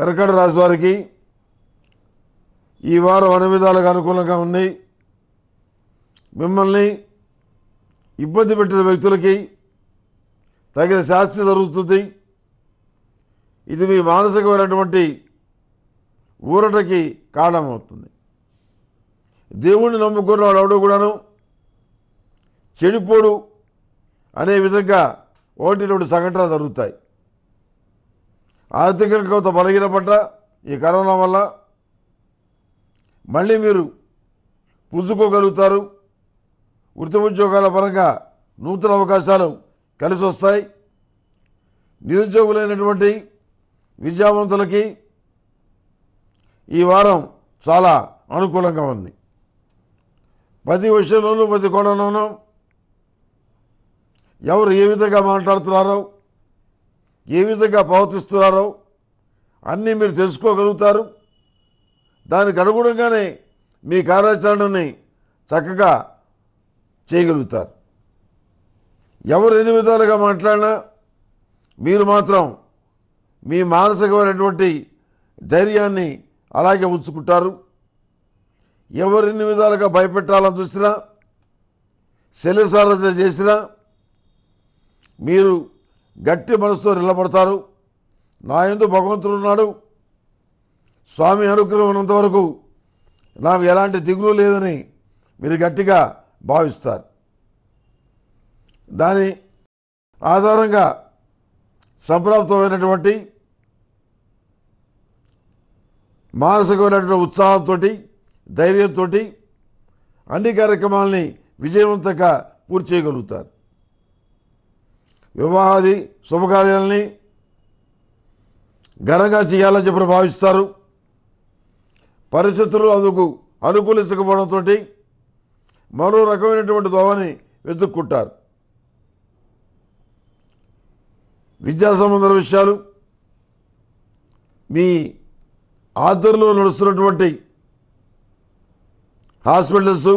కర్కట రాశి వారికి ఈ వారం అన్ని విధాలుగా అనుకూలంగా ఉన్నాయి మిమ్మల్ని ఇబ్బంది పెట్టిన వ్యక్తులకి తగిన శాస్తి జరుగుతుంది ఇది మీ మానసికమైనటువంటి ఊరటకి కారణమవుతుంది దేవుణ్ణి నమ్ముకున్న వాడు కూడాను చెడిపోడు అనే విధంగా ఒకటి రెండు సంఘటనలు జరుగుతాయి ఆర్థికంగా కొంత బలగిన పట్ల ఈ కరోనా వల్ల మళ్ళీ మీరు పుంజుకోగలుగుతారు వృత్తి ఉద్యోగాల పరంగా నూతన అవకాశాలు కలిసి వస్తాయి నిరుద్యోగులైనటువంటి విద్యావంతులకి ఈ వారం చాలా అనుకూలంగా ఉంది ప్రతి విషయంలోనూ ప్రతి కోణంలోనూ ఎవరు ఏ విధంగా మాట్లాడుతున్నారో ఏ విధంగా ప్రవర్తిస్తున్నారో అన్నీ మీరు తెలుసుకోగలుగుతారు దానికి అనుగుణంగానే మీ కార్యాచరణని చక్కగా చేయగలుగుతారు ఎవరు ఎన్ని విధాలుగా మాట్లాడినా మీరు మాత్రం మీ మానసికమైనటువంటి ధైర్యాన్ని అలాగే ఉంచుకుంటారు ఎవరిన్ని విధాలుగా భయపెట్టాలని చూసినా శల్యసారథ చేసినా మీరు గట్టి మనసుతో నిలబడతారు నా ఎందు భగవంతుడు ఉన్నాడు స్వామి అనుగ్రహం ఉన్నంత వరకు నాకు ఎలాంటి దిగులు లేదని మీరు గట్టిగా భావిస్తారు దాని ఆధారంగా సంప్రాప్తమైనటువంటి మానసికమైనటువంటి ఉత్సాహంతో ధైర్యంతో అన్ని కార్యక్రమాలని విజయవంతంగా పూర్తి చేయగలుగుతారు వివాహాది శుభకార్యాలని ఘనంగా చేయాలని చెప్పి భావిస్తారు పరిస్థితులు అందుకు అనుకూలించకపోవడంతో మరో రకమైనటువంటి దోవని వెతుక్కుంటారు విద్యా సంబంధ విషయాలు మీ ఆధ్వర్యంలో నడుస్తున్నటువంటి హాస్పిటల్స్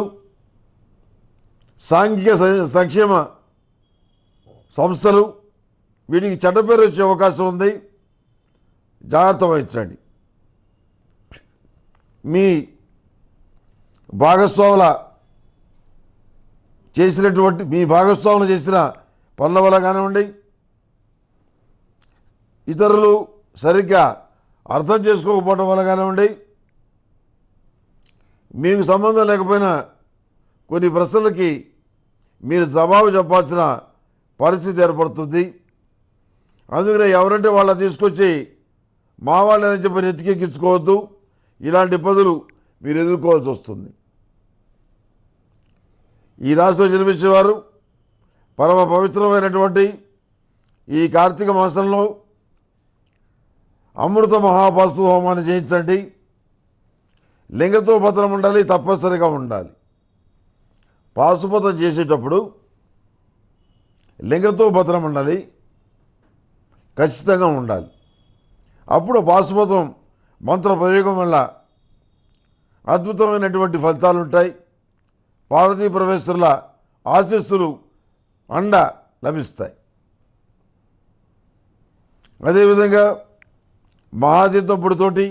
సాంఘిక సంక్షేమ సంస్థలు వీటికి చెడ్డ పేరు వచ్చే అవకాశం ఉంది జాగ్రత్త వహించండి మీ భాగస్వాముల చేసినటువంటి మీ భాగస్వాములు చేసిన పనుల వల్ల కానివ్వండి ఇతరులు సరిగ్గా అర్థం చేసుకోకపోవడం వల్ల కానివ్వండి మీకు సంబంధం లేకపోయినా కొన్ని ప్రశ్నలకి మీరు జవాబు చెప్పాల్సిన పరిస్థితి ఏర్పడుతుంది అందుకనే ఎవరంటే వాళ్ళని తీసుకొచ్చి మా వాళ్ళని చెప్పి నెత్తికెక్కించుకోవద్దు ఇలాంటి ఇబ్బందులు మీరు ఎదుర్కోవాల్సి వస్తుంది ఈ రాశిలో జన్మించిన వారు పరమ పవిత్రమైనటువంటి ఈ కార్తీక మాసంలో అమృత మహాపాసు హోమాన్ని చేయించండి లింగతో పత్రం ఉండాలి తప్పనిసరిగా ఉండాలి పాశుపతం చేసేటప్పుడు లింగతో భద్రం ఉండాలి ఖచ్చితంగా ఉండాలి అప్పుడు పాశుపతం మంత్ర ప్రయోగం వల్ల అద్భుతమైనటువంటి ఫలితాలు ఉంటాయి పార్వతీ ప్రవేశ్వరుల ఆశస్సులు అండ లభిస్తాయి అదేవిధంగా మహాదీతప్పుడుతోటి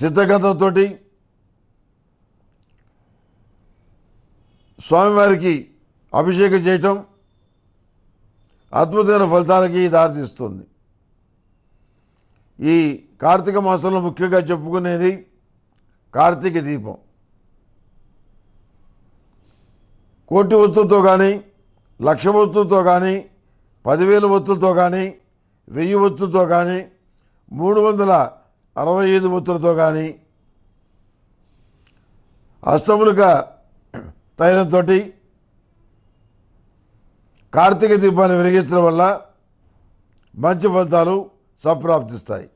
సిద్ధగంధంతో స్వామివారికి అభిషేకం చేయటం అద్భుతమైన ఫలితాలకి దారితీస్తుంది ఈ కార్తీక మాసంలో ముఖ్యంగా చెప్పుకునేది కార్తీక దీపం కోటి ఒత్తులతో కానీ లక్ష ఒత్తులతో కానీ పదివేల ఒత్తులతో కానీ వెయ్యి ఒత్తులతో కానీ మూడు వందల అరవై ఐదు ఒత్తులతో కానీ అష్టములుగా తైలంతో కార్తీక దీపాన్ని వెలిగించడం వల్ల మంచి ఫలితాలు సంప్రాప్తిస్తాయి